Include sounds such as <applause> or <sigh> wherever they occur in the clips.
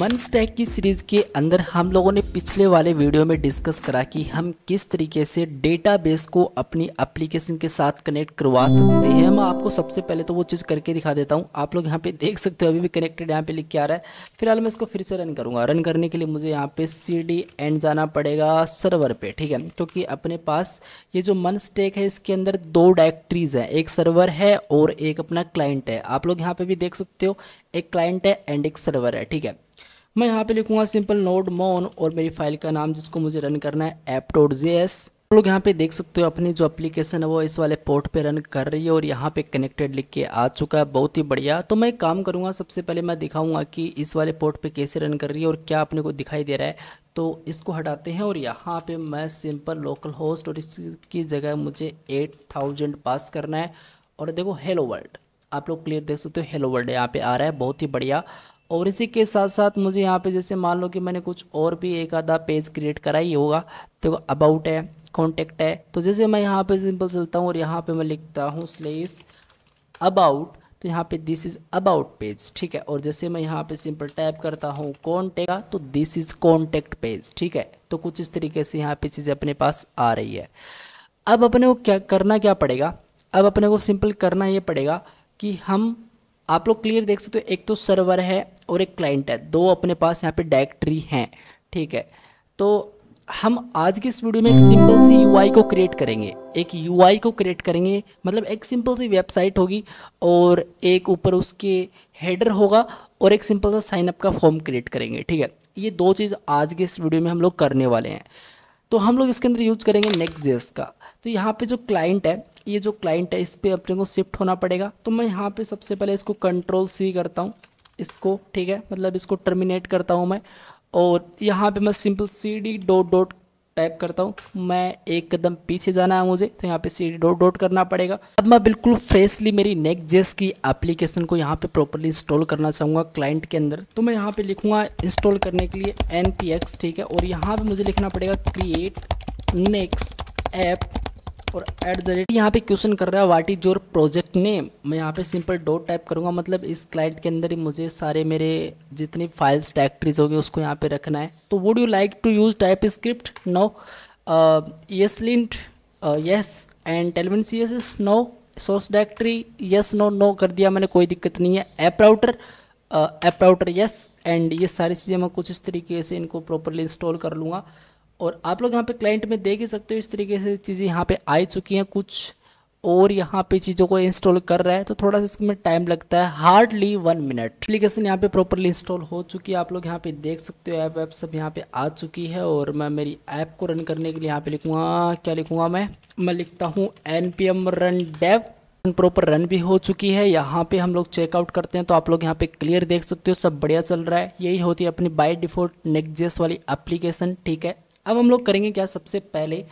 मन स्टैक की सीरीज़ के अंदर हम लोगों ने पिछले वाले वीडियो में डिस्कस करा कि हम किस तरीके से डेटाबेस को अपनी एप्लीकेशन के साथ कनेक्ट करवा सकते हैं मैं आपको सबसे पहले तो वो चीज़ करके दिखा देता हूँ आप लोग यहाँ पे देख सकते हो अभी भी कनेक्टेड यहाँ पे लिख के आ रहा है फिलहाल मैं इसको फिर से रन करूँगा रन करने के लिए मुझे यहाँ पे सी डी एंड जाना पड़ेगा सर्वर पर ठीक है क्योंकि अपने पास ये जो मन स्टैक है इसके अंदर दो डायरेक्ट्रीज़ हैं एक सर्वर है और एक अपना क्लाइंट है आप लोग यहाँ पर भी देख सकते हो एक क्लाइंट है एंड एक सर्वर है ठीक है मैं यहाँ पे लिखूंगा सिंपल नोड मोन और मेरी फाइल का नाम जिसको मुझे रन करना है ऐप डॉट जे एस लोग यहाँ पे देख सकते हो अपनी जो एप्लीकेशन है वो इस वाले पोर्ट पे रन कर रही है और यहाँ पे कनेक्टेड लिख के आ चुका है बहुत ही बढ़िया तो मैं काम करूँगा सबसे पहले मैं दिखाऊंगा कि इस वाले पोर्ट पे कैसे रन कर रही है और क्या अपने को दिखाई दे रहा है तो इसको हटाते हैं और यहाँ पे मैं सिंपल लोकल होस्ट और इसकी जगह मुझे एट थाउजेंड पास करना है और देखो हेलो वर्ल्ड आप लोग क्लियर देख सकते हो हेलो वर्ल्ड यहाँ पे आ रहा है बहुत ही बढ़िया और इसी के साथ साथ मुझे यहाँ पे जैसे मान लो कि मैंने कुछ और भी एक आधा पेज क्रिएट करा ही होगा तो अबाउट है कॉन्टेक्ट है तो जैसे मैं यहाँ पे सिंपल चलता हूँ और यहाँ पे मैं लिखता हूँ स्लेस अबाउट तो यहाँ पे दिस इज़ अबाउट पेज ठीक है और जैसे मैं यहाँ पे सिंपल टैप करता हूँ कॉन्टेक्ट तो दिस इज़ कॉन्टेक्ट पेज ठीक है तो कुछ इस तरीके से यहाँ पे चीज़ें अपने पास आ रही है अब अपने को क्या करना क्या पड़ेगा अब अपने को सिंपल करना ये पड़ेगा कि हम आप लोग क्लियर देख सकते हो एक तो सर्वर है और एक क्लाइंट है दो अपने पास यहाँ पे डायरेक्टरी हैं ठीक है तो हम आज की इस वीडियो में एक सिंपल सी यूआई को क्रिएट करेंगे एक यूआई को क्रिएट करेंगे मतलब एक सिंपल सी वेबसाइट होगी और एक ऊपर उसके हेडर होगा और एक सिंपल सा साइनअप का फॉर्म क्रिएट करेंगे ठीक है ये दो चीज़ आज के इस वीडियो में हम लोग करने वाले हैं तो हम लोग इसके अंदर यूज करेंगे नेक्स्ट जेस का तो यहाँ पे जो क्लाइंट है ये जो क्लाइंट है इस पर अपने को शिफ्ट होना पड़ेगा तो मैं यहाँ पे सबसे पहले इसको कंट्रोल सी करता हूँ इसको ठीक है मतलब इसको टर्मिनेट करता हूँ मैं और यहाँ पे मैं simple C D dot dot type करता हूँ मैं एक कदम पीछे जाना है मुझे तो यहाँ पे सी डी डॉट डॉट करना पड़ेगा अब मैं बिल्कुल फ्रेशली मेरी नेक जेस की एप्लीकेशन को यहाँ पे प्रॉपरली इंस्टॉल करना चाहूँगा क्लाइंट के अंदर तो मैं यहाँ पे लिखूँगा इंस्टॉल करने के लिए एन ठीक है और यहाँ पे मुझे लिखना पड़ेगा क्रिएट नेक्स्ट ऐप और एट द रेट यहाँ पे क्वेश्चन कर रहा है what is your project name मैं यहाँ पे सिंपल डॉट टाइप करूँगा मतलब इस क्लाइंट के अंदर ही मुझे सारे मेरे जितनी फाइल्स डायरेक्टरीज होगी उसको यहाँ पे रखना है तो would you like to use TypeScript no yes lint yes and tailwind C S S no source directory yes no no कर दिया मैंने कोई दिक्कत नहीं है app router app router yes and ये सारी चीज़ें मैं कुछ इस तरीके से इनको प्रॉपरली इंस्टॉल कर लूँगा और आप लोग यहाँ पे क्लाइंट में देख ही सकते हो इस तरीके से चीज़ें यहाँ पे आ चुकी हैं कुछ और यहाँ पे चीज़ों को इंस्टॉल कर रहा है तो थोड़ा सा इसमें टाइम लगता है हार्डली वन मिनट एप्लीकेशन यहाँ पे प्रॉपरली इंस्टॉल हो चुकी है आप लोग यहाँ पे देख सकते हो ऐप वैप सब यहाँ पे आ चुकी है और मैं मेरी ऐप को रन करने के लिए यहाँ पे लिखूँगा क्या लिखूँगा मैं मैं लिखता हूँ N P M run dev proper run भी हो चुकी है यहाँ पे हम लोग चेकआउट करते हैं तो आप लोग यहाँ पे क्लियर देख सकते हो सब बढ़िया चल रहा है यही होती है अपनी बाय डिफॉल्ट नेक्जेस वाली एप्लीकेशन ठीक है अब हम लोग करेंगे क्या सबसे पहले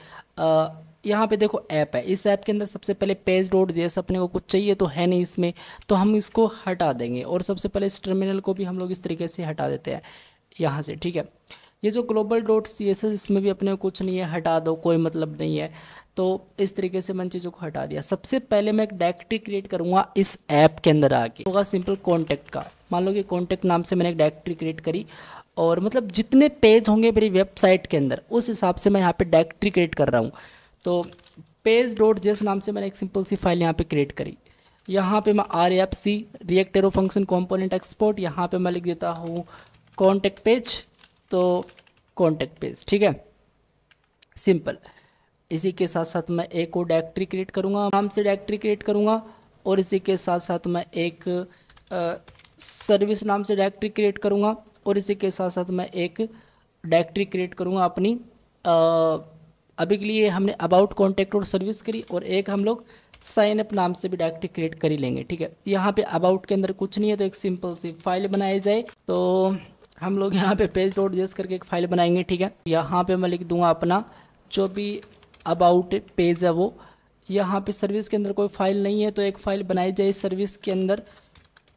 यहाँ पे देखो ऐप है इस ऐप के अंदर सबसे पहले पेज डॉट जैसे अपने को कुछ चाहिए तो है नहीं इसमें तो हम इसको हटा देंगे और सबसे पहले इस टर्मिनल को भी हम लोग इस तरीके से हटा देते हैं यहाँ से ठीक है ये जो ग्लोबल डॉट सी एस इसमें भी अपने कुछ नहीं है हटा दो कोई मतलब नहीं है तो इस तरीके से मैंने चीज़ों को हटा दिया सबसे पहले मैं एक डायरेक्टरी क्रिएट करूँगा इस ऐप के अंदर आके होगा सिंपल कॉन्टैक्ट का मान लो कि कॉन्टैक्ट नाम से मैंने एक डायरेक्टरी क्रिएट करी और मतलब जितने पेज होंगे मेरी वेबसाइट के अंदर उस हिसाब से मैं यहाँ पे डायरेक्टरी क्रिएट कर रहा हूँ तो पेज डॉट जेस नाम से मैंने एक सिंपल सी फाइल यहाँ पे क्रिएट करी यहाँ पे मैं R F C react arrow function component export यहाँ पे मैं लिख देता हूँ कॉन्टेक्ट पेज तो कॉन्टेक्ट पेज ठीक है सिंपल इसी के साथ साथ मैं एक और डायरेक्टरी क्रिएट करूँगा नाम से डायरेक्टरी क्रिएट करूँगा और इसी के साथ साथ मैं एक सर्विस नाम से डायरेक्टरी क्रिएट करूँगा और इसी के साथ साथ मैं एक डायरेक्टरी क्रिएट करूँगा अपनी आ, अभी के लिए हमने अबाउट कॉन्टैक्ट और सर्विस करी और एक हम लोग साइन अप नाम से भी डायरेक्टरी क्रिएट कर ही लेंगे ठीक है यहाँ पे अबाउट के अंदर कुछ नहीं है तो एक सिंपल सी फाइल बनाई जाए तो हम लोग यहाँ पे पेज डॉट जेस करके एक फाइल बनाएंगे ठीक है यहाँ पे मैं लिख दूंगा अपना जो भी अबाउट पेज है वो यहाँ पे सर्विस के अंदर कोई फाइल नहीं है तो एक फाइल बनाई जाए सर्विस के अंदर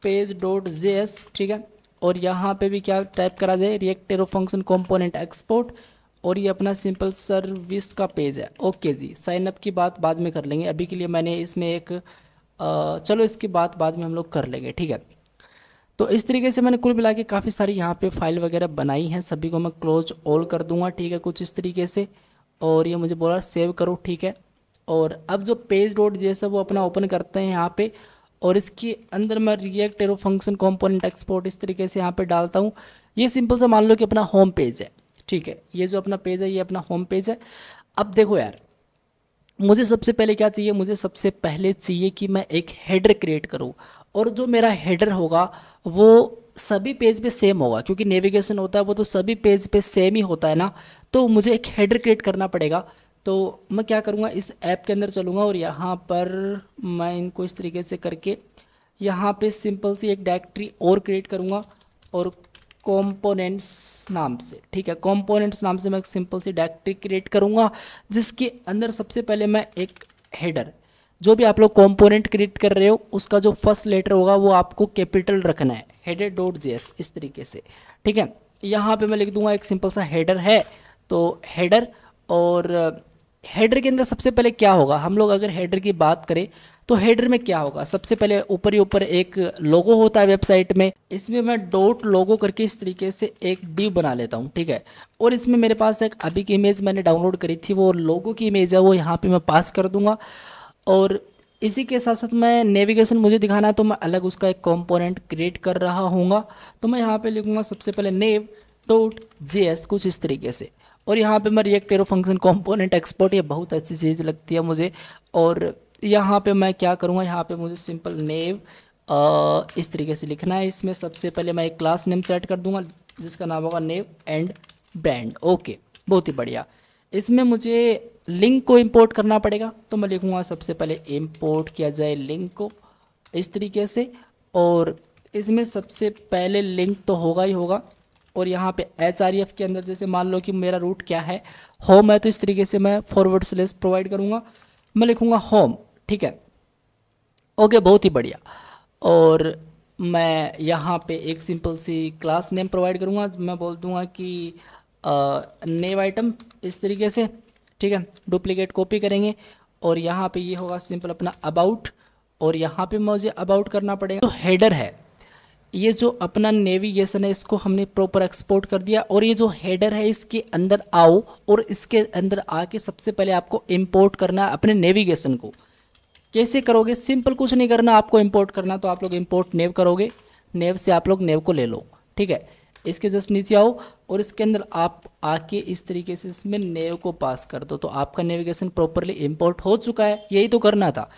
पेज डॉट जे एस ठीक है और यहाँ पे भी क्या टाइप करा जाए रिएक्टेरो फंक्शन कॉम्पोनेंट एक्सपोर्ट और ये अपना सिंपल सर्विस का पेज है ओके जी साइन अप की बात बाद में कर लेंगे अभी के लिए मैंने इसमें एक आ, चलो इसकी बात बाद में हम लोग कर लेंगे ठीक है तो इस तरीके से मैंने कुल मिला के काफ़ी सारी यहाँ पे फाइल वगैरह बनाई हैं सभी को मैं क्लोज ऑल कर दूंगा ठीक है कुछ इस तरीके से और ये मुझे बोला सेव करो ठीक है और अब जो पेज डॉट जैसा वो अपना ओपन करते हैं यहाँ पे और इसके अंदर मैं react arrow function component export इस तरीके से यहाँ पर डालता हूँ ये सिंपल सा मान लो कि अपना होम पेज है ठीक है ये जो अपना पेज है ये अपना होम पेज है अब देखो यार मुझे सबसे पहले क्या चाहिए मुझे सबसे पहले चाहिए कि मैं एक हेडर क्रिएट करूँ और जो मेरा हेडर होगा वो सभी पेज पे सेम होगा क्योंकि नेविगेशन होता है वो तो सभी पेज पे सेम ही होता है ना तो मुझे एक हेडर क्रिएट करना पड़ेगा तो मैं क्या करूँगा इस ऐप के अंदर चलूँगा और यहाँ पर मैं इनको इस तरीके से करके यहाँ पे सिंपल सी एक डायरेक्टरी और क्रिएट करूँगा और कॉम्पोनेंट्स नाम से ठीक है कॉम्पोनेंट्स नाम से मैं सिंपल सी डायरेक्टरी क्रिएट करूँगा जिसके अंदर सबसे पहले मैं एक हेडर जो भी आप लोग कॉम्पोनेंट क्रिएट कर रहे हो उसका जो फर्स्ट लेटर होगा वो आपको कैपिटल रखना है हेडर डॉट जे इस तरीके से ठीक है यहाँ पर मैं लिख दूंगा एक सिंपल सा हेडर है तो हेडर और हेडर के अंदर सबसे पहले क्या होगा हम लोग अगर हेडर की बात करें तो हेडर में क्या होगा सबसे पहले ऊपर ही ऊपर एक लोगो होता है वेबसाइट में इसमें मैं डॉट लोगो करके इस तरीके से एक डी बना लेता हूँ ठीक है और इसमें मेरे पास एक अभी की इमेज मैंने डाउनलोड करी थी वो लोगो की इमेज है वो यहाँ पर मैं पास कर दूँगा और इसी के साथ साथ मैं नेविगेशन मुझे दिखाना है तो मैं अलग उसका एक कॉम्पोनेंट क्रिएट कर रहा हूँ तो मैं यहाँ पर लिखूँगा सबसे पहले नेव डॉट जे कुछ इस तरीके से और यहाँ पे मैं react arrow function component export ये बहुत अच्छी चीज़ लगती है मुझे और यहाँ पे मैं क्या करूँगा यहाँ पे मुझे सिंपल नेव इस तरीके से लिखना है इसमें सबसे पहले मैं एक क्लास नेम सेट कर दूँगा जिसका नाम होगा नेव एंड ब्रैंड ओके बहुत ही बढ़िया इसमें मुझे लिंक को इम्पोर्ट करना पड़ेगा तो मैं लिखूँगा सबसे पहले इम्पोर्ट किया जाए लिंक को इस तरीके से और इसमें सबसे पहले लिंक तो होगा ही होगा और यहाँ पे एच आर एफ के अंदर जैसे मान लो कि मेरा रूट क्या है होम है तो इस तरीके से मैं फॉरवर्ड स्लेस प्रोवाइड करूँगा मैं लिखूँगा होम ठीक है ओके बहुत ही बढ़िया और मैं यहाँ पे एक सिंपल सी क्लास नेम प्रोवाइड करूँगा मैं बोल दूँगा कि नेव आइटम इस तरीके से ठीक है डुप्लीकेट कॉपी करेंगे और यहाँ पर ये होगा सिंपल अपना अबाउट और यहाँ पर मुझे अबाउट करना पड़ेगा तो हेडर है ये जो अपना नेविगेशन है इसको हमने प्रॉपर एक्सपोर्ट कर दिया और ये जो हेडर है इसके अंदर आओ और इसके अंदर आके सबसे पहले आपको इंपोर्ट करना अपने नेविगेशन को कैसे करोगे सिंपल कुछ नहीं करना आपको इंपोर्ट करना तो आप लोग इंपोर्ट नेव करोगे नेव से आप लोग नेव को ले लो ठीक है इसके जस्ट नीचे आओ और इसके अंदर आप आके इस तरीके से इसमें नेव को पास कर दो तो आपका नेविगेशन प्रॉपरली इम्पोर्ट हो चुका है यही तो करना था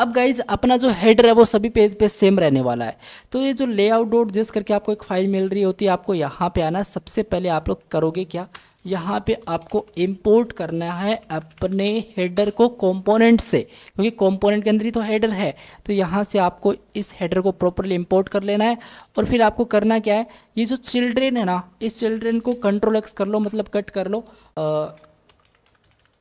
अब गाइज अपना जो हेडर है वो सभी पेज पे सेम रहने वाला है तो ये जो लेआउट डॉट जिस करके आपको एक फाइल मिल रही होती है आपको यहाँ पे आना सबसे पहले आप लोग करोगे क्या यहाँ पे आपको इंपोर्ट करना है अपने हेडर को कंपोनेंट से क्योंकि कंपोनेंट के अंदर ही तो हेडर है तो यहाँ से आपको इस हेडर को प्रॉपरली इंपोर्ट कर लेना है और फिर आपको करना क्या है ये जो चिल्ड्रेन है ना इस चिल्ड्रेन को कंट्रोल एक्स कर लो मतलब कट कर लो आ,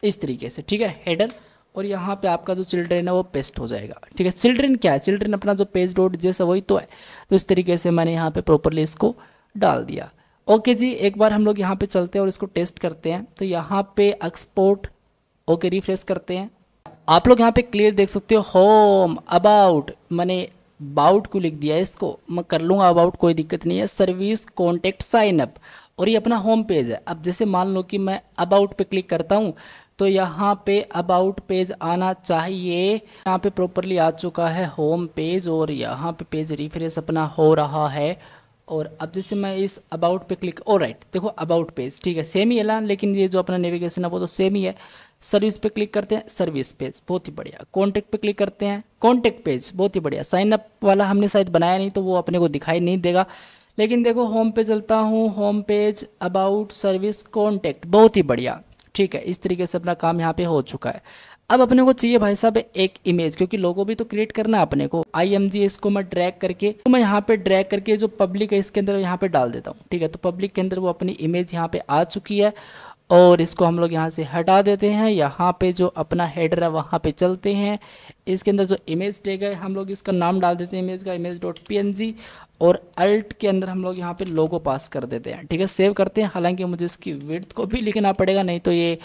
इस तरीके से ठीक है हेडर और यहाँ पे आपका जो चिल्ड्रेन है वो पेस्ट हो जाएगा ठीक है चिल्ड्रेन क्या है चिल्ड्रेन अपना जो पेज डॉट जैसा वही तो है तो इस तरीके से मैंने यहाँ पे प्रॉपरली इसको डाल दिया ओके जी एक बार हम लोग यहाँ पे चलते हैं और इसको टेस्ट करते हैं तो यहाँ पे एक्सपोर्ट ओके रिफ्रेश करते हैं आप लोग यहाँ पे क्लियर देख सकते हो होम अबाउट मैंने बाउट को लिख दिया है इसको मैं कर लूँगा अबाउट कोई दिक्कत नहीं है सर्विस कॉन्टेक्ट साइन अप और ये अपना होम पेज है अब जैसे मान लो कि मैं अबाउट पे क्लिक करता हूँ तो यहाँ पे अबाउट पेज आना चाहिए यहाँ पे प्रॉपरली आ चुका है होम पेज और यहाँ पे पेज रिफ्रेश अपना हो रहा है और अब जैसे मैं इस अबाउट पे क्लिक ओ राइट देखो अबाउट पेज ठीक है सेम ही है ना लेकिन ये जो अपना नेविगेशन है वो तो सेम ही है सर्विस पे क्लिक करते हैं सर्विस पेज बहुत ही बढ़िया कॉन्टैक्ट पे क्लिक करते हैं कॉन्टैक्ट पेज बहुत ही बढ़िया साइन अप वाला हमने शायद बनाया नहीं तो वो अपने को दिखाई नहीं देगा लेकिन देखो होम पे चलता हूँ home page about service contact बहुत ही बढ़िया ठीक है इस तरीके से अपना काम यहाँ पे हो चुका है अब अपने को चाहिए भाई साहब एक इमेज क्योंकि लोगों भी तो क्रिएट करना है अपने को आई एम जी इसको मैं ड्रैग करके तो मैं यहाँ पे ड्रैग करके जो पब्लिक है इसके अंदर यहाँ पे डाल देता हूँ ठीक है तो पब्लिक के अंदर वो अपनी इमेज यहाँ पे आ चुकी है और इसको हम लोग यहाँ से हटा देते हैं यहाँ पे जो अपना हेडर है वहाँ पे चलते हैं इसके अंदर जो इमेज टेग है हम लोग इसका नाम डाल देते हैं इमेज का इमेज डॉट पी और अल्ट के अंदर हम लोग यहाँ पे लोगो पास कर देते हैं ठीक है सेव करते हैं हालांकि मुझे इसकी विड्थ को भी लिखना पड़ेगा नहीं तो ये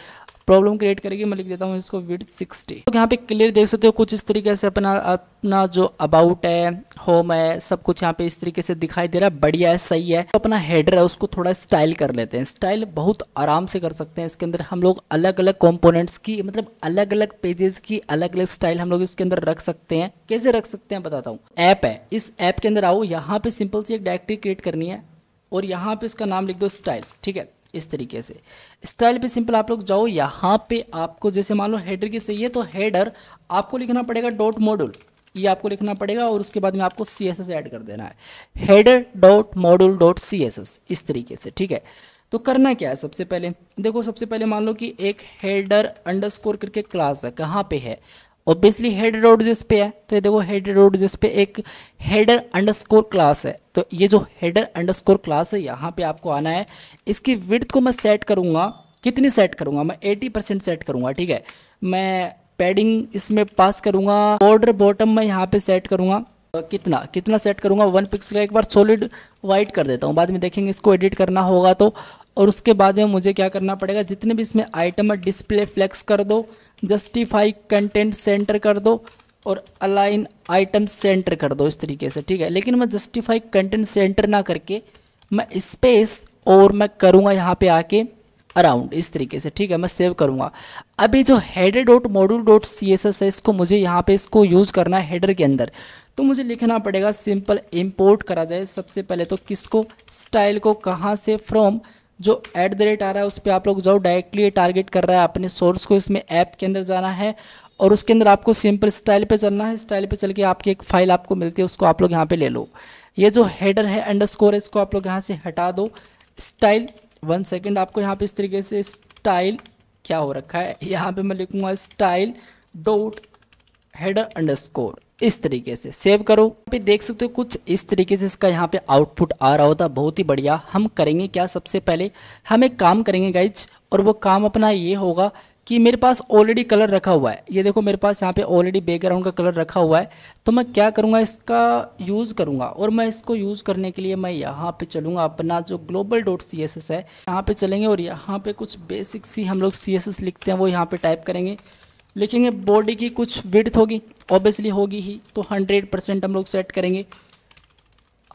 प्रॉब्लम क्रिएट करेगी मैं लिख देता हूँ इसको विथ सिक्सटी तो यहाँ पे क्लियर देख सकते हो कुछ इस तरीके से अपना अपना जो अबाउट है होम है सब कुछ यहाँ पे इस तरीके से दिखाई दे रहा है बढ़िया है सही है तो अपना हेडर है उसको थोड़ा स्टाइल कर लेते हैं स्टाइल बहुत आराम से कर सकते हैं इसके अंदर हम लोग अलग अलग कॉम्पोनेंट्स की मतलब अलग अलग पेजेस की अलग अलग स्टाइल हम लोग इस इसके अंदर रख सकते हैं कैसे रख सकते हैं बताता हूँ ऐप है इस ऐप के अंदर आओ यहाँ पे सिंपल सी एक डायरेक्टरी क्रिएट करनी है और यहाँ पे इसका नाम लिख दो स्टाइल ठीक है इस तरीके से स्टाइल पे सिंपल आप लोग जाओ यहाँ पे आपको जैसे मान लो हेडर की चाहिए तो हेडर आपको लिखना पड़ेगा डॉट मॉड्यूल ये आपको लिखना पड़ेगा और उसके बाद में आपको सी एस कर देना है header dot module dot C इस तरीके से ठीक है तो करना क्या है सबसे पहले देखो सबसे पहले मान लो कि एक हेडर अंडरस्कोर करके क्लास है कहाँ पे है ऑब्वियसली हेड रोड जिस पे है तो ये देखो हेड रोड जिस पे एक हेडर अंडरस्कोर क्लास है तो ये जो हेडर अंडरस्कोर क्लास है यहाँ पे आपको आना है इसकी विड्थ को मैं सेट करूँगा कितनी सेट करूँगा मैं एटी परसेंट सेट करूँगा ठीक है मैं पैडिंग इसमें पास करूँगा बॉर्डर बॉटम मैं यहाँ पे सेट करूँगा कितना कितना सेट करूँगा वन पिक्सल एक बार सॉलिड वाइट कर देता हूँ बाद में देखेंगे इसको एडिट करना होगा तो और उसके बाद में मुझे क्या करना पड़ेगा जितने भी इसमें आइटम है डिस्प्ले फ्लैक्स कर दो जस्टिफाई कंटेंट सेंटर कर दो और अलाइन आइटम सेंटर कर दो इस तरीके से ठीक है लेकिन मैं जस्टिफाई कंटेंट सेंटर ना करके मैं स्पेस और मैं करूँगा यहाँ पे आके अराउंड इस तरीके से ठीक है मैं सेव करूँगा अभी जो header dot module dot C S S है इसको मुझे यहाँ पे इसको यूज़ करना है हेडर के अंदर तो मुझे लिखना पड़ेगा सिंपल इंपोर्ट करा जाए सबसे पहले तो किसको स्टाइल को कहाँ से फ्रॉम जो एट द रेट आ रहा है उस पर आप लोग जाओ डायरेक्टली टारगेट कर रहा है अपने सोर्स को इसमें ऐप के अंदर जाना है और उसके अंदर आपको सिंपल स्टाइल पे चलना है स्टाइल पे चल के आपकी एक फ़ाइल आपको मिलती है उसको आप लोग यहाँ पे ले लो ये जो हेडर है अंडरस्कोर है इसको आप लोग यहाँ से हटा दो स्टाइल वन सेकेंड आपको यहाँ पे इस तरीके से स्टाइल क्या हो रखा है यहाँ पे मैं लिखूँगा स्टाइल डोट हेडर अंडरस्कोर इस तरीके से सेव करो पे देख सकते हो कुछ इस तरीके से इसका यहाँ पे आउटपुट आ रहा होता बहुत ही बढ़िया हम करेंगे क्या सबसे पहले हम एक काम करेंगे गाइज और वो काम अपना ये होगा कि मेरे पास ऑलरेडी कलर रखा हुआ है ये देखो मेरे पास यहाँ पे ऑलरेडी बैकग्राउंड का कलर रखा हुआ है तो मैं क्या करूँगा इसका यूज़ करूँगा और मैं इसको यूज़ करने के लिए मैं यहाँ पे चलूँगा अपना जो global dot C S S है यहाँ पे चलेंगे और यहाँ पे कुछ बेसिक सी हम लोग सी एस एस लिखते हैं वो यहाँ पे टाइप करेंगे लिखेंगे बॉडी की कुछ विड्थ होगी ऑब्वियसली होगी ही तो हंड्रेड परसेंट हम लोग सेट करेंगे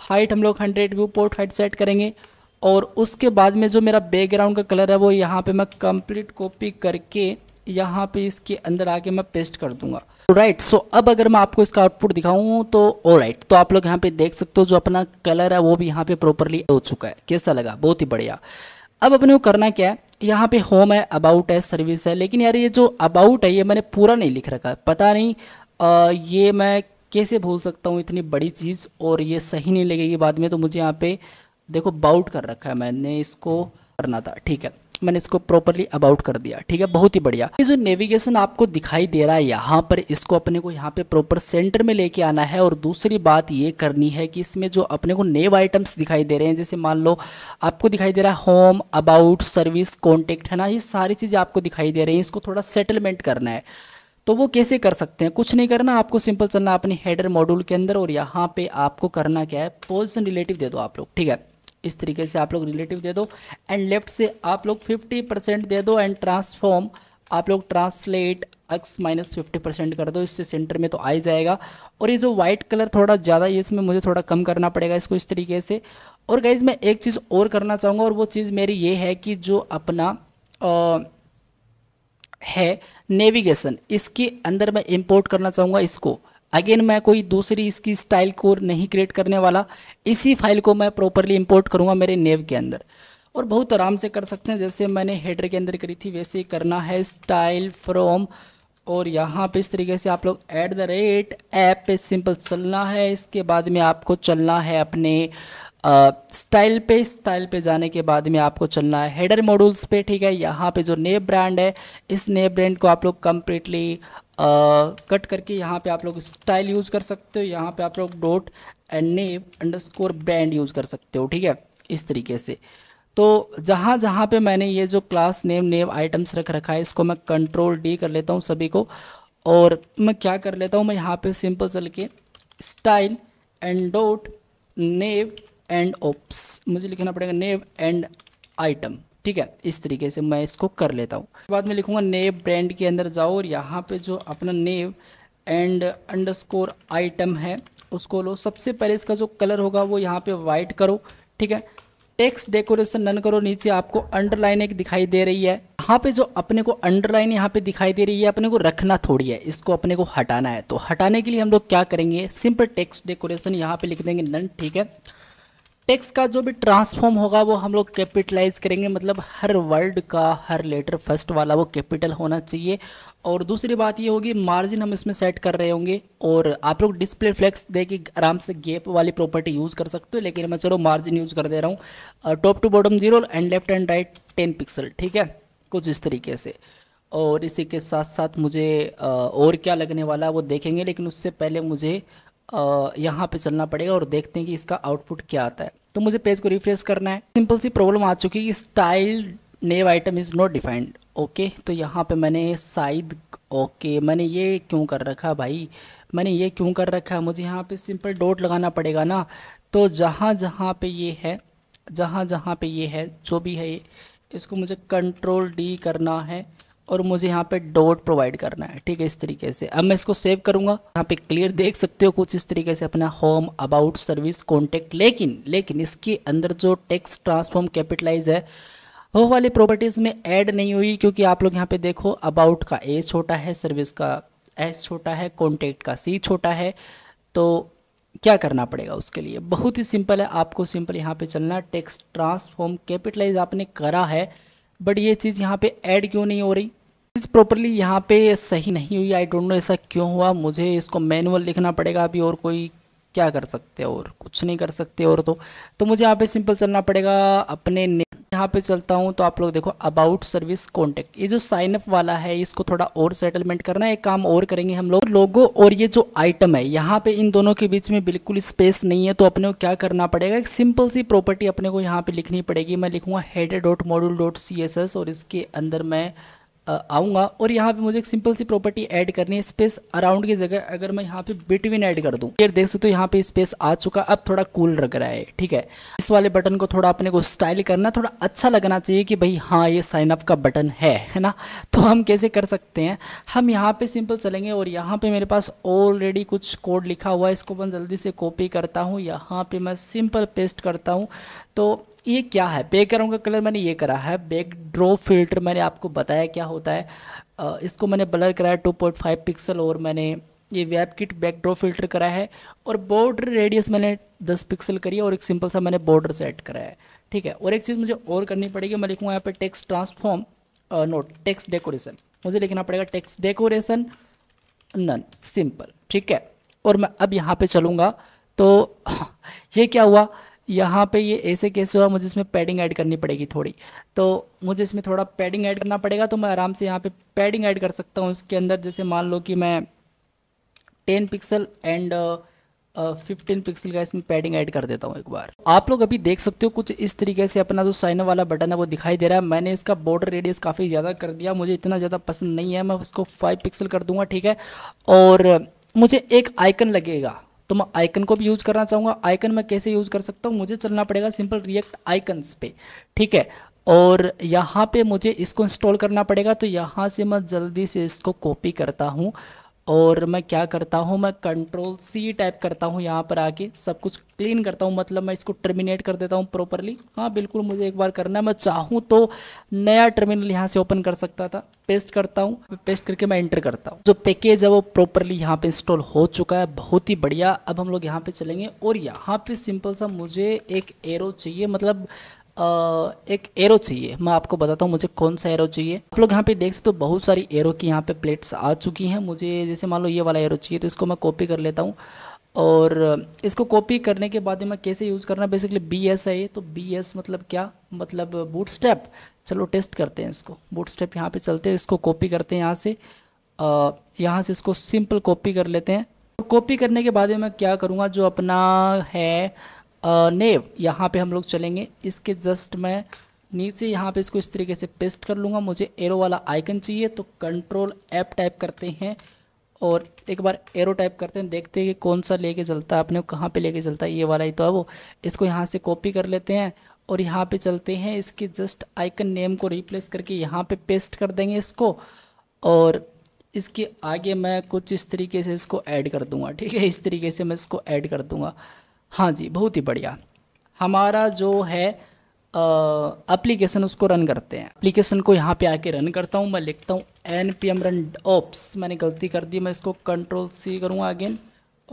हाइट हम लोग hundred viewport height set करेंगे और उसके बाद में जो मेरा बैकग्राउंड का कलर है वो यहाँ पे मैं कंप्लीट कॉपी करके यहाँ पे इसके अंदर आके मैं पेस्ट कर दूंगा राइट सो अब अगर मैं आपको इसका आउटपुट दिखाऊँ तो ओ राइट तो आप लोग यहाँ पे देख सकते हो जो अपना कलर है वो भी यहाँ पे प्रॉपरली हो चुका है कैसा लगा बहुत ही बढ़िया अब अपने को करना क्या है यहाँ पे होम है अबाउट है सर्विस है लेकिन यार ये जो अबाउट है ये मैंने पूरा नहीं लिख रखा है पता नहीं आ, ये मैं कैसे भूल सकता हूँ इतनी बड़ी चीज़ और ये सही नहीं लगेगी बाद में तो मुझे यहाँ पे देखो बाउट कर रखा है मैंने इसको करना था ठीक है मैंने इसको प्रॉपरली अबाउट कर दिया ठीक है बहुत ही बढ़िया ये जो नेविगेशन आपको दिखाई दे रहा है यहाँ पर इसको अपने को यहाँ पे प्रॉपर सेंटर में लेके आना है और दूसरी बात ये करनी है कि इसमें जो अपने को नेव आइटम्स दिखाई दे रहे हैं जैसे मान लो आपको दिखाई दे रहा है होम अबाउट सर्विस कॉन्टेक्ट है ना ये सारी चीज़ें आपको दिखाई दे रही हैं इसको थोड़ा सेटलमेंट करना है तो वो कैसे कर सकते हैं कुछ नहीं करना आपको सिंपल चलना अपने हेडर मॉड्यूल के अंदर और यहाँ पे आपको करना क्या है पोजिशन रिलेटिव दे दो आप लोग ठीक है इस तरीके से आप लोग रिलेटिव दे दो एंड लेफ्ट से आप लोग फिफ्टी परसेंट दे दो एंड ट्रांसफॉर्म आप लोग translate X minus fifty percent कर दो इससे सेंटर में तो आ ही जाएगा और ये जो वाइट कलर थोड़ा ज़्यादा है इसमें मुझे थोड़ा कम करना पड़ेगा इसको इस तरीके से और गाइज मैं एक चीज़ और करना चाहूँगा और वो चीज़ मेरी ये है कि जो अपना आ, है नेविगेशन इसके अंदर मैं इम्पोर्ट करना चाहूँगा इसको अगेन मैं कोई दूसरी इसकी स्टाइल कोर नहीं क्रिएट करने वाला इसी फाइल को मैं प्रॉपरली इंपोर्ट करूँगा मेरे नेव के अंदर और बहुत आराम से कर सकते हैं जैसे मैंने हेडर के अंदर करी थी वैसे करना है स्टाइल फ्रॉम और यहाँ पे इस तरीके से आप लोग ऐट द रेट ऐप पे सिंपल चलना है इसके बाद में आपको चलना है अपने स्टाइल पे स्टाइल पे जाने के बाद में आपको चलना है हेडर मॉड्यूल्स पे ठीक है यहाँ पे जो नेब ब्रांड है इस नेब ब्रांड को आप लोग कम्प्लीटली कट करके यहाँ पे आप लोग स्टाइल यूज़ कर सकते हो यहाँ पे आप लोग dot and name underscore brand यूज़ कर सकते हो ठीक है इस तरीके से तो जहाँ जहाँ पे मैंने ये जो क्लास नेम नेम आइटम्स रख रखा है इसको मैं कंट्रोल डी कर लेता हूँ सभी को और मैं क्या कर लेता हूँ मैं यहाँ पे सिंपल चल के style and dot nav and oops मुझे लिखना पड़ेगा नेव एंड आइटम ठीक है इस तरीके से मैं इसको कर लेता हूँ बाद में लिखूंगा नेव ब्रांड के अंदर जाओ और यहाँ पे जो अपना नेव एंड अंडरस्कोर आइटम है उसको लो सबसे पहले इसका जो कलर होगा वो यहाँ पे वाइट करो ठीक है टेक्स्ट डेकोरेशन नन करो नीचे आपको अंडरलाइन एक दिखाई दे रही है यहाँ पे जो अपने को अंडरलाइन यहाँ पे दिखाई दे रही है अपने को रखना थोड़ी है इसको अपने को हटाना है तो हटाने के लिए हम लोग क्या करेंगे सिंपल टेक्स्ट डेकोरेशन यहाँ पे लिख देंगे नन ठीक है टेक्स्ट का जो भी ट्रांसफॉर्म होगा वो हम लोग कैपिटलाइज करेंगे मतलब हर वर्ड का हर लेटर फर्स्ट वाला वो कैपिटल होना चाहिए और दूसरी बात ये होगी मार्जिन हम इसमें सेट कर रहे होंगे और आप लोग डिस्प्ले फ्लेक्स दे के आराम से गैप वाली प्रॉपर्टी यूज़ कर सकते हो लेकिन मैं चलो मार्जिन यूज़ कर दे रहा हूँ top to bottom zero and left and right ten pixel ठीक है कुछ इस तरीके से और इसी के साथ साथ मुझे और क्या लगने वाला वो देखेंगे लेकिन उससे पहले मुझे यहाँ पे चलना पड़ेगा और देखते हैं कि इसका आउटपुट क्या आता है तो मुझे पेज को रिफ्रेश करना है सिंपल सी प्रॉब्लम आ चुकी है कि style nav item is not defined okay तो यहाँ पे मैंने शायद ओके मैंने ये क्यों कर रखा भाई मैंने ये क्यों कर रखा है मुझे यहाँ पे सिंपल डॉट लगाना पड़ेगा ना तो जहाँ जहाँ पे ये है जहाँ जहाँ पे ये है जो भी है ये इसको मुझे कंट्रोल डी करना है और मुझे यहाँ पे डॉट प्रोवाइड करना है ठीक है इस तरीके से अब मैं इसको सेव करूँगा यहाँ पे क्लियर देख सकते हो कुछ इस तरीके से अपना होम अबाउट सर्विस कॉन्टेक्ट लेकिन लेकिन इसके अंदर जो टेक्स ट्रांसफॉर्म कैपिटलाइज है वो वाली प्रॉपर्टीज़ में ऐड नहीं हुई क्योंकि आप लोग यहाँ पे देखो अबाउट का ए छोटा है सर्विस का एस छोटा है कॉन्टेक्ट का सी छोटा है तो क्या करना पड़ेगा उसके लिए बहुत ही सिंपल है आपको सिंपल यहाँ पे चलना टेक्स ट्रांसफॉर्म कैपिटलाइज आपने करा है बट ये चीज़ यहाँ पे ऐड क्यों नहीं हो रही चीज़ प्रॉपरली यहाँ पे सही नहीं हुई आई डोंट नो ऐसा क्यों हुआ मुझे इसको मैनुअल लिखना पड़ेगा अभी और कोई क्या कर सकते और कुछ नहीं कर सकते और तो तो मुझे यहाँ पे सिंपल चलना पड़ेगा अपने यहाँ पे चलता हूँ तो आप लोग देखो अबाउट सर्विस कॉन्टेक्ट ये जो साइन अप वाला है इसको थोड़ा और सेटलमेंट करना है एक काम और करेंगे हम लोग लोगो और ये जो आइटम है यहाँ पे इन दोनों के बीच में बिल्कुल स्पेस नहीं है तो अपने को क्या करना पड़ेगा एक सिंपल सी प्रॉपर्टी अपने को यहाँ पे लिखनी पड़ेगी मैं लिखूंगा head dot module dot C S S और इसके अंदर मैं आऊँगा और यहाँ पे मुझे एक सिंपल सी प्रॉपर्टी ऐड करनी है स्पेस अराउंड की जगह अगर मैं यहाँ पे बिटवीन ऐड कर दूँ फिर देख सकते हो यहाँ पे स्पेस आ चुका अब थोड़ा कूल लग रहा है ठीक है इस वाले बटन को थोड़ा अपने को स्टाइल करना थोड़ा अच्छा लगना चाहिए कि भाई हाँ ये साइन अप का बटन है है ना तो हम कैसे कर सकते हैं हम यहाँ पर सिंपल चलेंगे और यहाँ पर मेरे पास ऑलरेडी कुछ कोड लिखा हुआ है इसको मैं जल्दी से कॉपी करता हूँ यहाँ पर मैं सिंपल पेस्ट करता हूँ तो ये क्या है बैकग्राउंड का कलर मैंने ये करा है बैकड्रॉप फिल्टर मैंने आपको बताया क्या होता है इसको मैंने ब्लर कराया 2.5 पिक्सल और मैंने ये वैप किट बैकड्रॉ फिल्टर करा है और बॉर्डर रेडियस मैंने 10 पिक्सल करी है और एक सिंपल सा मैंने बॉर्डर सेट कराया है ठीक है और एक चीज़ मुझे और करनी पड़ेगी मैं लिखूँगा यहाँ पे text transform note text decoration मुझे लिखना पड़ेगा टेक्स डेकोरेशन नन सिंपल ठीक है और मैं अब यहाँ पर चलूँगा तो <laughs> ये क्या हुआ यहाँ पे ये ऐसे कैसे हुआ मुझे इसमें पैडिंग ऐड करनी पड़ेगी थोड़ी तो मुझे इसमें थोड़ा पैडिंग ऐड करना पड़ेगा तो मैं आराम से यहाँ पे पैडिंग ऐड कर सकता हूँ इसके अंदर जैसे मान लो कि मैं ten pixel and fifteen pixel का इसमें पैडिंग ऐड कर देता हूँ एक बार आप लोग अभी देख सकते हो कुछ इस तरीके से अपना जो साइन वाला बटन है वो दिखाई दे रहा है मैंने इसका बॉर्डर रेडियस काफ़ी ज़्यादा कर दिया मुझे इतना ज़्यादा पसंद नहीं है मैं उसको फाइव पिक्सल कर दूंगा ठीक है और मुझे एक आइकन लगेगा तो मैं आइकन को भी यूज़ करना चाहूँगा आइकन मैं कैसे यूज़ कर सकता हूँ मुझे चलना पड़ेगा सिंपल रिएक्ट आइकन्स पे ठीक है और यहाँ पे मुझे इसको इंस्टॉल करना पड़ेगा तो यहाँ से मैं जल्दी से इसको कॉपी करता हूँ और मैं क्या करता हूँ मैं कंट्रोल सी टाइप करता हूँ यहाँ पर आके सब कुछ क्लीन करता हूँ मतलब मैं इसको टर्मिनेट कर देता हूँ प्रॉपरली हाँ बिल्कुल मुझे एक बार करना है मैं चाहूँ तो नया टर्मिनल यहाँ से ओपन कर सकता था पेस्ट करता हूँ पेस्ट करके मैं एंटर करता हूँ जो पैकेज है वो प्रॉपरली यहाँ पर इंस्टॉल हो चुका है बहुत ही बढ़िया अब हम लोग यहाँ पर चलेंगे और यहाँ पर सिंपल सा मुझे एक एरो चाहिए मतलब एक एरो चाहिए मैं आपको बताता हूँ मुझे कौन सा एरो चाहिए आप लोग यहाँ पे देख सकते हो तो बहुत सारी एरो की यहाँ पे प्लेट्स आ चुकी हैं मुझे जैसे मान लो ये वाला एरो चाहिए तो इसको मैं कॉपी कर लेता हूँ और इसको कॉपी करने के बाद मैं कैसे यूज़ करना बेसिकली बी एस है ये तो बी एस मतलब क्या मतलब बूट स्टेप चलो टेस्ट करते हैं इसको बूट स्टेप यहाँ पर चलते हैं इसको कॉपी करते हैं यहाँ से यहाँ से इसको सिंपल कॉपी कर लेते हैं कॉपी तो करने के बाद में मैं क्या करूँगा जो अपना है नेव यहाँ पे हम लोग चलेंगे इसके जस्ट मैं नीचे यहाँ पे इसको इस तरीके से पेस्ट कर लूँगा मुझे एरो वाला आइकन चाहिए तो कंट्रोल ऐप टाइप करते हैं और एक बार एरो टाइप करते हैं देखते हैं कि कौन सा लेके चलता है अपने कहाँ पे लेके चलता है ये वाला ही तो है वो इसको यहाँ से कॉपी कर लेते हैं और यहाँ पे चलते हैं इसके जस्ट आइकन नेम को रिप्लेस करके यहाँ पे पेस्ट कर देंगे इसको और इसके आगे मैं कुछ इस तरीके से इसको ऐड कर दूँगा ठीक है इस तरीके से मैं इसको ऐड कर दूँगा हाँ जी बहुत ही बढ़िया हमारा जो है एप्लीकेशन उसको रन करते हैं एप्लीकेशन को यहाँ पे आके रन करता हूँ मैं लिखता हूँ N P M run oops मैंने गलती कर दी मैं इसको कंट्रोल सी करूँगा अगेन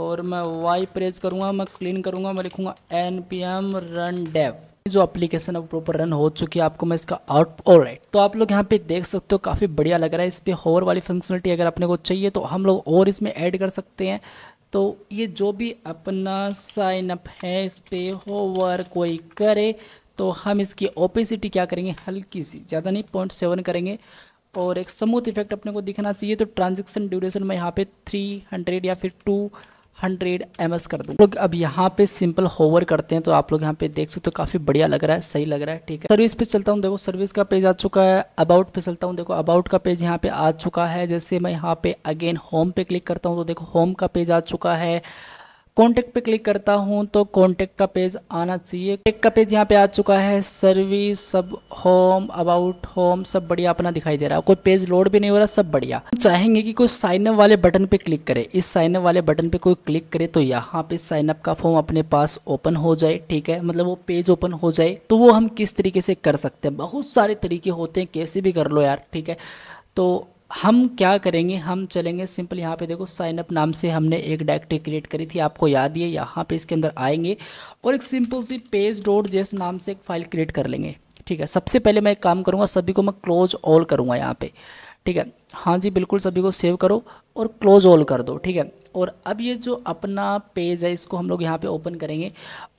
और मैं वाई प्रेज करूँगा मैं क्लीन करूँगा मैं लिखूँगा N P M run dev जो एप्लीकेशन अब प्रॉपर रन हो चुकी है आपको मैं इसका आउट ऑल राइट तो आप लोग यहाँ पे देख सकते हो काफ़ी बढ़िया लग रहा है इस पर होवर वाली फंक्शनलिटी अगर अपने को चाहिए तो हम लोग और इसमें ऐड कर सकते हैं तो ये जो भी अपना साइन अप है इस पर होवर कोई करे तो हम इसकी ओपेसिटी क्या करेंगे हल्की सी ज़्यादा नहीं पॉइंट सेवन करेंगे और एक समूथ इफेक्ट अपने को दिखना चाहिए तो ट्रांजेक्शन ड्यूरेशन में यहाँ पे थ्री हंड्रेड या फिर टू हंड्रेड एम कर दूँ लोग अब यहाँ पे सिंपल होवर करते हैं तो आप लोग यहाँ पे देख सकते हो तो काफ़ी बढ़िया लग रहा है सही लग रहा है ठीक है सर्विस पे चलता हूँ देखो सर्विस का पेज आ चुका है अबाउट पे चलता हूँ देखो अबाउट का पेज यहाँ पे आ चुका है जैसे मैं यहाँ पे अगेन होम पे क्लिक करता हूँ तो देखो होम का पेज आ चुका है कॉन्टैक्ट पे क्लिक करता हूँ तो कॉन्टैक्ट का पेज आना चाहिए कॉन्टैक्ट का पेज यहाँ पे आ चुका है सर्विस सब होम अबाउट होम सब बढ़िया अपना दिखाई दे रहा है कोई पेज लोड भी नहीं हो रहा सब बढ़िया हम चाहेंगे कि कोई साइनअप वाले बटन पे क्लिक करे इस साइनअप वाले बटन पे कोई क्लिक करे तो यहाँ पे साइनअप का फॉर्म अपने पास ओपन हो जाए ठीक है मतलब वो पेज ओपन हो जाए तो वो हम किस तरीके से कर सकते हैं बहुत सारे तरीके होते हैं कैसे भी कर लो यार ठीक है तो हम क्या करेंगे हम चलेंगे सिंपल यहाँ पे देखो साइन अप नाम से हमने एक डायरेक्टरी क्रिएट करी थी आपको याद ही है यहाँ पे इसके अंदर आएंगे और एक सिंपल सी पेज डॉट जेस नाम से एक फाइल क्रिएट कर लेंगे ठीक है सबसे पहले मैं एक काम करूँगा सभी को मैं क्लोज ऑल करूँगा यहाँ पे ठीक है हाँ जी बिल्कुल सभी को सेव करो और क्लोज ऑल कर दो ठीक है और अब ये जो अपना पेज है इसको हम लोग यहाँ पे ओपन करेंगे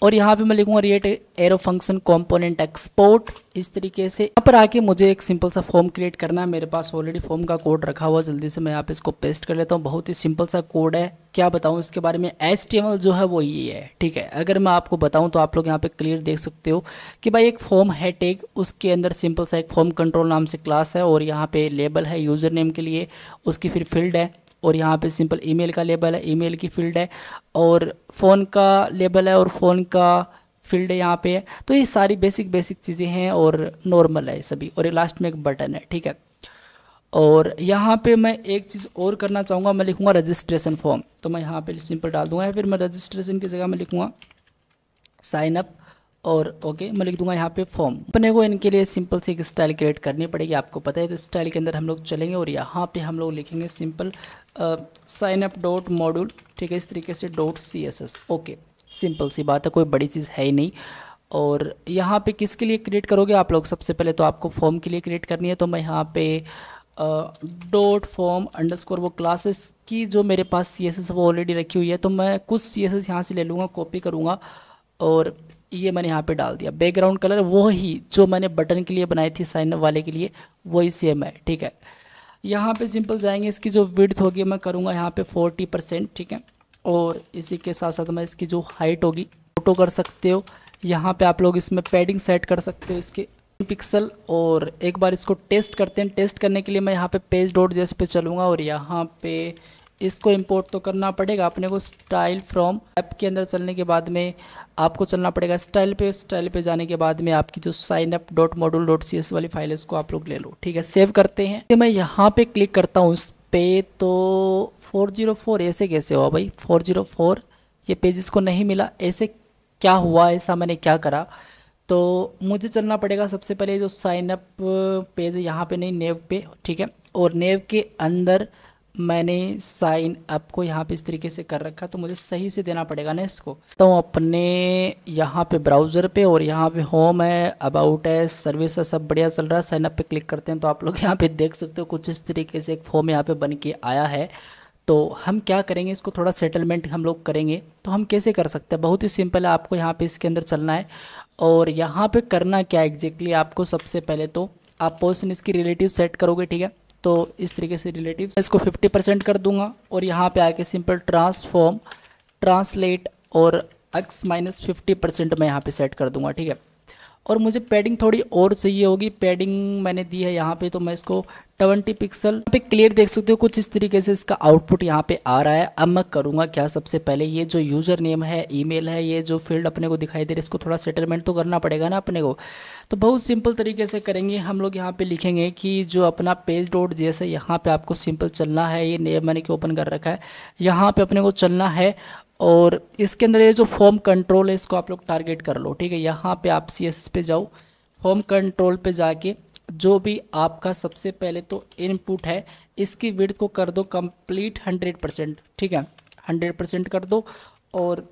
और यहाँ पे मैं लिखूँगा react arrow function component export इस तरीके से यहाँ पर आके मुझे एक सिंपल सा फॉर्म क्रिएट करना है मेरे पास ऑलरेडी फॉर्म का कोड रखा हुआ जल्दी से मैं यहाँ पे इसको पेस्ट कर लेता हूँ बहुत ही सिंपल सा कोड है क्या बताऊँ इसके बारे में एस जो है वो ये है ठीक है अगर मैं आपको बताऊँ तो आप लोग यहाँ पे क्लियर देख सकते हो कि भाई एक फॉर्म है टेक उसके अंदर सिंपल सा एक फॉर्म कंट्रोल नाम से क्लास है और यहाँ पे लेबल है यूज़र नेम के लिए उसकी फिर फील्ड है और यहाँ पे सिंपल ईमेल का लेबल है ईमेल की फील्ड है और फ़ोन का लेबल है और फ़ोन का फील्ड है यहाँ पे है तो ये सारी बेसिक बेसिक चीज़ें हैं और नॉर्मल है सभी और ये लास्ट में एक बटन है ठीक है और यहाँ पे मैं एक चीज़ और करना चाहूँगा मैं लिखूँगा रजिस्ट्रेशन फॉर्म तो मैं यहाँ पे सिंपल डाल दूँगा या फिर मैं रजिस्ट्रेशन की जगह में लिखूँगा साइन अप और ओके मैं लिख दूंगा यहाँ पे फॉर्म अपने को इनके लिए सिंपल से एक स्टाइल क्रिएट करनी पड़ेगी आपको पता है तो स्टाइल के अंदर हम लोग चलेंगे और यहाँ पे हम लोग लिखेंगे simple sign up dot module ठीक है इस तरीके से dot C S S okay simple सी बात है कोई बड़ी चीज़ है ही नहीं और यहाँ पे किसके लिए क्रिएट करोगे आप लोग सबसे पहले तो आपको फॉर्म के लिए क्रिएट करनी है तो मैं यहाँ पे डॉट फॉर्म अंडर स्कोर वो क्लासेस की जो मेरे पास सी एस एस वो ऑलरेडी रखी हुई है तो मैं कुछ सी एस एस यहाँ से ले लूँगा कॉपी करूँगा और ये मैंने यहाँ पे डाल दिया बैकग्राउंड कलर वो ही जो मैंने बटन के लिए बनाई थी साइन अप वाले के लिए वही सेम है ठीक है यहाँ पे सिंपल जाएंगे इसकी जो विड्थ होगी मैं करूँगा यहाँ पे फोर्टी परसेंट ठीक है और इसी के साथ साथ मैं इसकी जो हाइट होगी फोटो कर सकते हो यहाँ पे आप लोग इसमें पैडिंग सेट कर सकते हो इसके पिक्सल और एक बार इसको टेस्ट करते हैं टेस्ट करने के लिए मैं यहाँ पे पेज डॉट जेस पे चलूँगा और यहाँ पर इसको इंपोर्ट तो करना पड़ेगा अपने को स्टाइल फ्रॉम ऐप के अंदर चलने के बाद में आपको चलना पड़ेगा स्टाइल पे स्टाइल पे जाने के बाद में आपकी जो sign up dot model dot C S वाली फाइल है इसको आप लोग ले लो ठीक है सेव करते हैं तो मैं यहाँ पे क्लिक करता हूँ इस पे तो 404 ऐसे कैसे हुआ भाई 404 ये पेज इसको नहीं मिला ऐसे क्या हुआ ऐसा मैंने क्या करा तो मुझे चलना पड़ेगा सबसे पहले जो साइनअप पेज है यहाँ पर नहीं नेव पे ठीक है और नेव के अंदर मैंने साइन अप को यहाँ पे इस तरीके से कर रखा तो मुझे सही से देना पड़ेगा ना इसको तो अपने यहाँ पे ब्राउज़र पे और यहाँ पे होम है अबाउट है सर्विस है सब बढ़िया चल रहा है साइन अप पे क्लिक करते हैं तो आप लोग यहाँ पे देख सकते हो कुछ इस तरीके से एक फॉर्म यहाँ पे बन के आया है तो हम क्या करेंगे इसको थोड़ा सेटलमेंट हम लोग करेंगे तो हम कैसे कर सकते हैं बहुत ही सिंपल है आपको यहाँ पर इसके अंदर चलना है और यहाँ पर करना क्या एग्जैक्टली आपको सबसे पहले तो आप पोस्टन इसकी रिलेटिव सेट करोगे ठीक है तो इस तरीके से रिलेटिव इसको 50 परसेंट कर दूंगा और यहाँ पे आके सिंपल ट्रांसफॉर्म ट्रांसलेट और x माइनस फिफ्टी परसेंट मैं यहाँ पे सेट कर दूंगा ठीक है और मुझे पैडिंग थोड़ी और चाहिए होगी पैडिंग मैंने दी है यहाँ पे तो मैं इसको 20 पिक्सल पे क्लियर देख सकते हो कुछ इस तरीके से इसका आउटपुट यहाँ पे आ रहा है अब मैं करूँगा क्या सबसे पहले ये जो यूज़र नेम है ईमेल है ये जो फील्ड अपने को दिखाई दे रहा है इसको थोड़ा सेटलमेंट तो करना पड़ेगा ना अपने को तो बहुत सिंपल तरीके से करेंगे हम लोग यहाँ पे लिखेंगे कि जो अपना पेज डॉट जैसे यहाँ पर आपको सिंपल चलना है ये नेम मैंने कि ओपन कर रखा है यहाँ पर अपने को चलना है और इसके अंदर ये जो फॉर्म कंट्रोल है इसको आप लोग टारगेट कर लो ठीक है यहाँ पे आप सी एस पे जाओ फॉर्म कंट्रोल पे जाके जो भी आपका सबसे पहले तो इनपुट है इसकी विड्थ को कर दो कंप्लीट हंड्रेड परसेंट ठीक है हंड्रेड परसेंट कर दो और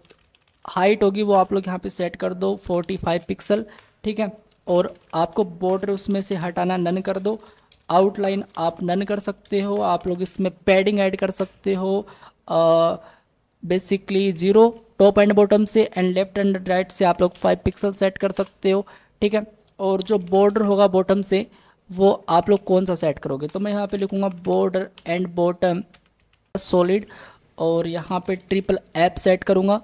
हाइट होगी वो आप लोग यहाँ पे सेट कर दो फोर्टी फाइव पिक्सल ठीक है और आपको बॉर्डर उसमें से हटाना नन कर दो आउटलाइन आप नन कर सकते हो आप लोग इसमें पैडिंग ऐड कर सकते हो आ, basically zero top and bottom से एंड लेफ्ट एंड राइट से आप लोग फाइव पिक्सल सेट कर सकते हो ठीक है और जो बॉर्डर होगा बॉटम से वो आप लोग कौन सा सेट करोगे तो मैं यहाँ पे लिखूँगा बॉर्डर एंड बॉटम सॉलिड और यहाँ पे ट्रिपल ऐप सेट करूँगा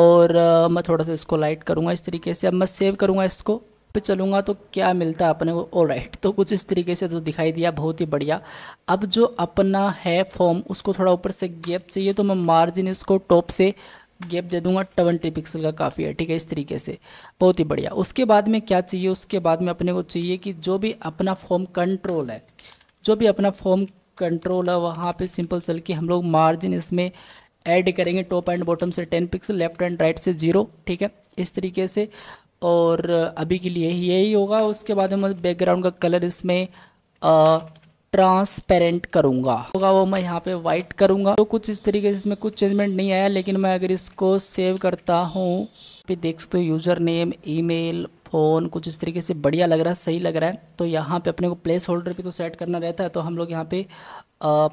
और मैं थोड़ा सा इसको लाइट करूँगा इस तरीके से अब मैं सेव करूँगा इसको पे चलूँगा तो क्या मिलता है अपने को ओ राइट तो कुछ इस तरीके से तो दिखाई दिया बहुत ही बढ़िया अब जो अपना है फॉर्म उसको थोड़ा ऊपर से गैप चाहिए तो मैं मार्जिन इसको टॉप से गैप दे दूंगा ट्वेंटी पिक्सल का काफ़ी है ठीक है इस तरीके से बहुत ही बढ़िया उसके बाद में क्या चाहिए उसके बाद में अपने को चाहिए कि जो भी अपना फॉर्म कंट्रोल है जो भी अपना फॉर्म कंट्रोल है वहाँ पर सिंपल चल के हम लोग मार्जिन इसमें ऐड करेंगे टॉप एंड बॉटम से ten pixel left and right से जीरो ठीक है इस तरीके से और अभी के लिए यही होगा उसके बाद मैं बैकग्राउंड का कलर इसमें ट्रांसपेरेंट करूँगा होगा वो मैं यहाँ पे वाइट करूँगा तो कुछ इस तरीके से इसमें कुछ चेंजमेंट नहीं आया लेकिन मैं अगर इसको सेव करता हूँ पे देख सकते हो यूज़र नेम ईमेल फ़ोन कुछ इस तरीके से बढ़िया लग रहा है सही लग रहा है तो यहाँ पे अपने को प्लेस होल्डर भी तो सेट करना रहता है तो हम लोग यहाँ पर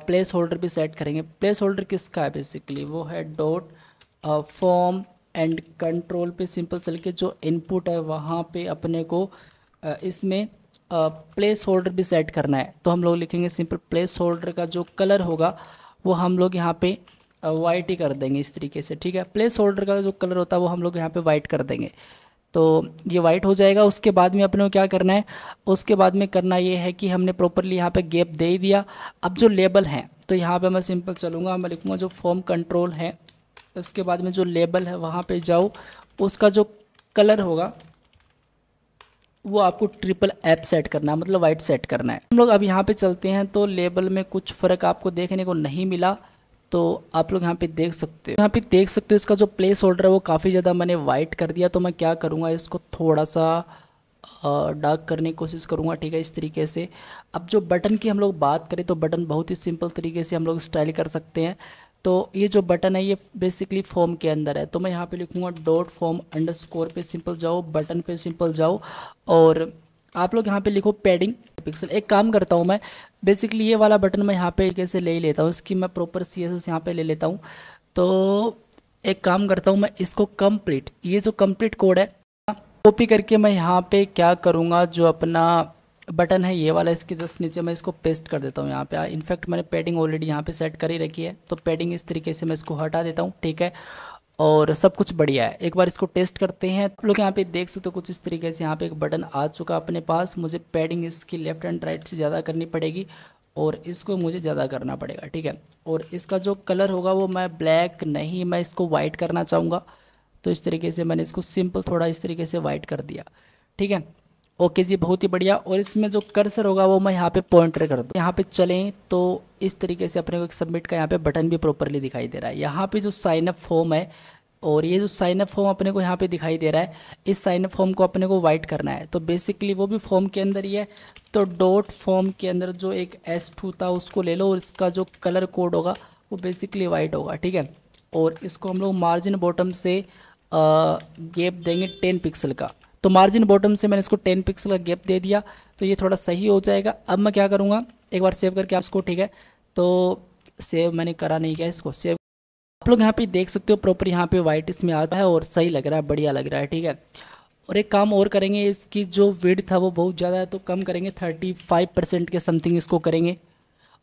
प्लेस होल्डर भी सेट करेंगे प्लेस होल्डर किसका है बेसिकली वो है डॉट फॉर्म एंड कंट्रोल पे सिंपल चल के जो इनपुट है वहाँ पे अपने को इसमें प्लेस होल्डर भी सेट करना है तो हम लोग लिखेंगे सिंपल प्लेस होल्डर का जो कलर होगा वो हम लोग यहाँ पे वाइट ही कर देंगे इस तरीके से ठीक है प्लेस होल्डर का जो कलर होता है वो हम लोग यहाँ पे वाइट कर देंगे तो ये वाइट हो जाएगा उसके बाद में अपने को क्या करना है उसके बाद में करना ये है कि हमने प्रॉपरली यहाँ पे गैप दे ही दिया अब जो लेबल हैं तो यहाँ पे मैं सिंपल चलूँगा मैं लिखूँगा जो फॉर्म कंट्रोल है उसके बाद में जो लेबल है वहाँ पे जाओ उसका जो कलर होगा वो आपको ट्रिपल ऐप सेट करना है मतलब वाइट सेट करना है हम लोग अब यहाँ पे चलते हैं तो लेबल में कुछ फ़र्क आपको देखने को नहीं मिला तो आप लोग यहाँ पे देख सकते हो यहाँ पे देख सकते हो इसका जो प्लेस होल्डर है वो काफ़ी ज़्यादा मैंने वाइट कर दिया तो मैं क्या करूँगा इसको थोड़ा सा डार्क करने की कोशिश करूँगा ठीक है इस तरीके से अब जो बटन की हम लोग बात करें तो बटन बहुत ही सिंपल तरीके से हम लोग स्टाइल कर सकते हैं तो ये जो बटन है ये बेसिकली फॉर्म के अंदर है तो मैं यहाँ पे लिखूँगा dot form underscore simple जाओ बटन पे सिंपल जाओ और आप लोग यहाँ पे लिखो पैडिंग पिक्सल एक काम करता हूँ मैं बेसिकली ये वाला बटन मैं यहाँ पे कैसे ले ही लेता हूँ इसकी मैं प्रॉपर सी एस एस यहाँ पर ले लेता हूँ तो एक काम करता हूँ मैं इसको कम्प्लीट ये जो कम्प्लीट कोड है कॉपी करके मैं यहाँ पे क्या करूँगा जो अपना बटन है ये वाला इसके जस्ट नीचे मैं इसको पेस्ट कर देता हूँ यहाँ पे इनफैक्ट मैंने पैडिंग ऑलरेडी यहाँ पे सेट कर ही रखी है तो पैडिंग इस तरीके से मैं इसको हटा देता हूँ ठीक है और सब कुछ बढ़िया है एक बार इसको टेस्ट करते हैं आप लोग यहाँ पे देख सकते हो तो कुछ इस तरीके से यहाँ पे एक बटन आ चुका अपने पास मुझे पैडिंग इसकी लेफ्ट एंड राइट से ज़्यादा करनी पड़ेगी और इसको मुझे ज़्यादा करना पड़ेगा ठीक है और इसका जो कलर होगा वो मैं ब्लैक नहीं मैं इसको वाइट करना चाहूँगा तो इस तरीके से मैंने इसको सिंपल थोड़ा इस तरीके से वाइट कर दिया ठीक है ओके जी बहुत ही बढ़िया और इसमें जो कर्सर होगा वो मैं यहाँ पे पॉइंटर कर दूँ यहाँ पे चलें तो इस तरीके से अपने को एक सबमिट का यहाँ पे बटन भी प्रॉपरली दिखाई दे रहा है यहाँ पे जो साइनअप फॉर्म है और ये जो साइनअप फॉर्म अपने को यहाँ पे दिखाई दे रहा है इस साइनअप फॉर्म को अपने को वाइट करना है तो बेसिकली वो भी फॉर्म के अंदर ही है तो डॉट फॉर्म के अंदर जो एक एस टू था उसको ले लो और इसका जो कलर कोड होगा वो बेसिकली वाइट होगा ठीक है और इसको हम लोग मार्जिन बॉटम से गेप देंगे टेन पिक्सल का तो मार्जिन बॉटम से मैंने इसको टेन पिक्सल का गैप दे दिया तो ये थोड़ा सही हो जाएगा अब मैं क्या करूँगा एक बार सेव करके आप इसको ठीक है तो सेव मैंने करा नहीं किया इसको सेव आप लोग यहाँ पे देख सकते हो प्रॉपर यहाँ पे वाइट इसमें आता है और सही लग रहा है बढ़िया लग रहा है ठीक है और एक काम और करेंगे इसकी जो वेड था वो बहुत ज़्यादा है तो कम करेंगे थर्टी फाइव परसेंट के समथिंग इसको करेंगे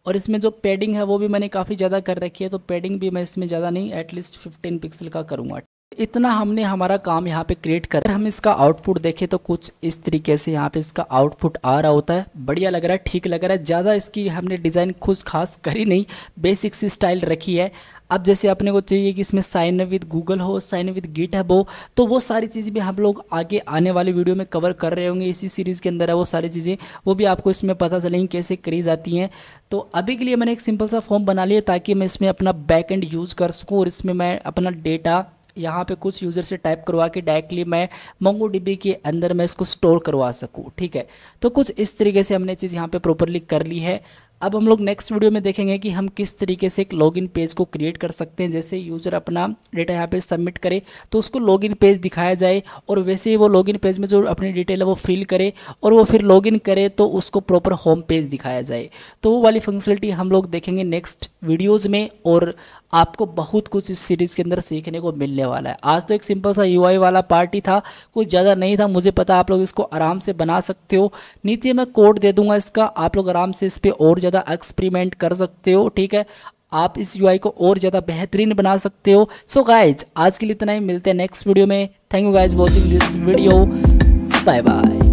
और इसमें जो पैडिंग है वो भी मैंने काफ़ी ज़्यादा कर रखी है तो पैडिंग भी मैं इसमें ज़्यादा नहीं एटलीस्ट फिफ्टीन पिक्सल का करूँगा इतना हमने हमारा काम यहाँ पे क्रिएट कर हम इसका आउटपुट देखें तो कुछ इस तरीके से यहाँ पे इसका आउटपुट आ रहा होता है बढ़िया लग रहा है ठीक लग रहा है ज़्यादा इसकी हमने डिज़ाइन खुश खास करी नहीं बेसिक सी स्टाइल रखी है अब जैसे अपने को चाहिए कि इसमें साइन विद गूगल हो साइन विद गिट हो तो वो सारी चीज़ें भी हम लोग आगे आने वाले वीडियो में कवर कर रहे होंगे इसी सीरीज़ के अंदर है वो सारी चीज़ें वो भी आपको इसमें पता चलेंगी कैसे करी जाती हैं तो अभी के लिए मैंने एक सिंपल सा फॉर्म बना लिया ताकि मैं इसमें अपना बैक एंड यूज़ कर सकूँ और इसमें मैं अपना डेटा यहाँ पे कुछ यूज़र से टाइप करवा के डायरेक्टली मैं मंगो के अंदर मैं इसको स्टोर करवा सकूँ ठीक है तो कुछ इस तरीके से हमने चीज़ यहाँ पे प्रॉपरली कर ली है अब हम लोग नेक्स्ट वीडियो में देखेंगे कि हम किस तरीके से एक लॉगिन पेज को क्रिएट कर सकते हैं जैसे यूज़र अपना डेटा यहाँ पे सबमिट करे तो उसको लॉगिन पेज दिखाया जाए और वैसे ही वो लॉगिन पेज में जो अपनी डिटेल है वो फिल करे और वो फिर लॉगिन करे तो उसको प्रॉपर होम पेज दिखाया जाए तो वो वाली फंक्शनलिटी हम लोग देखेंगे नेक्स्ट वीडियोज़ में और आपको बहुत कुछ इस सीरीज़ के अंदर सीखने को मिलने वाला है आज तो एक सिंपल सा यू वाला पार्टी था कुछ ज़्यादा नहीं था मुझे पता आप लोग इसको आराम से बना सकते हो नीचे मैं कोड दे दूंगा इसका आप लोग आराम से इस पर और ज़्यादा ज़्यादा एक्सपेरिमेंट कर सकते हो ठीक है आप इस यू को और ज़्यादा बेहतरीन बना सकते हो सो so गाइज आज के लिए इतना ही मिलते हैं नेक्स्ट वीडियो में thank you guys watching this video bye bye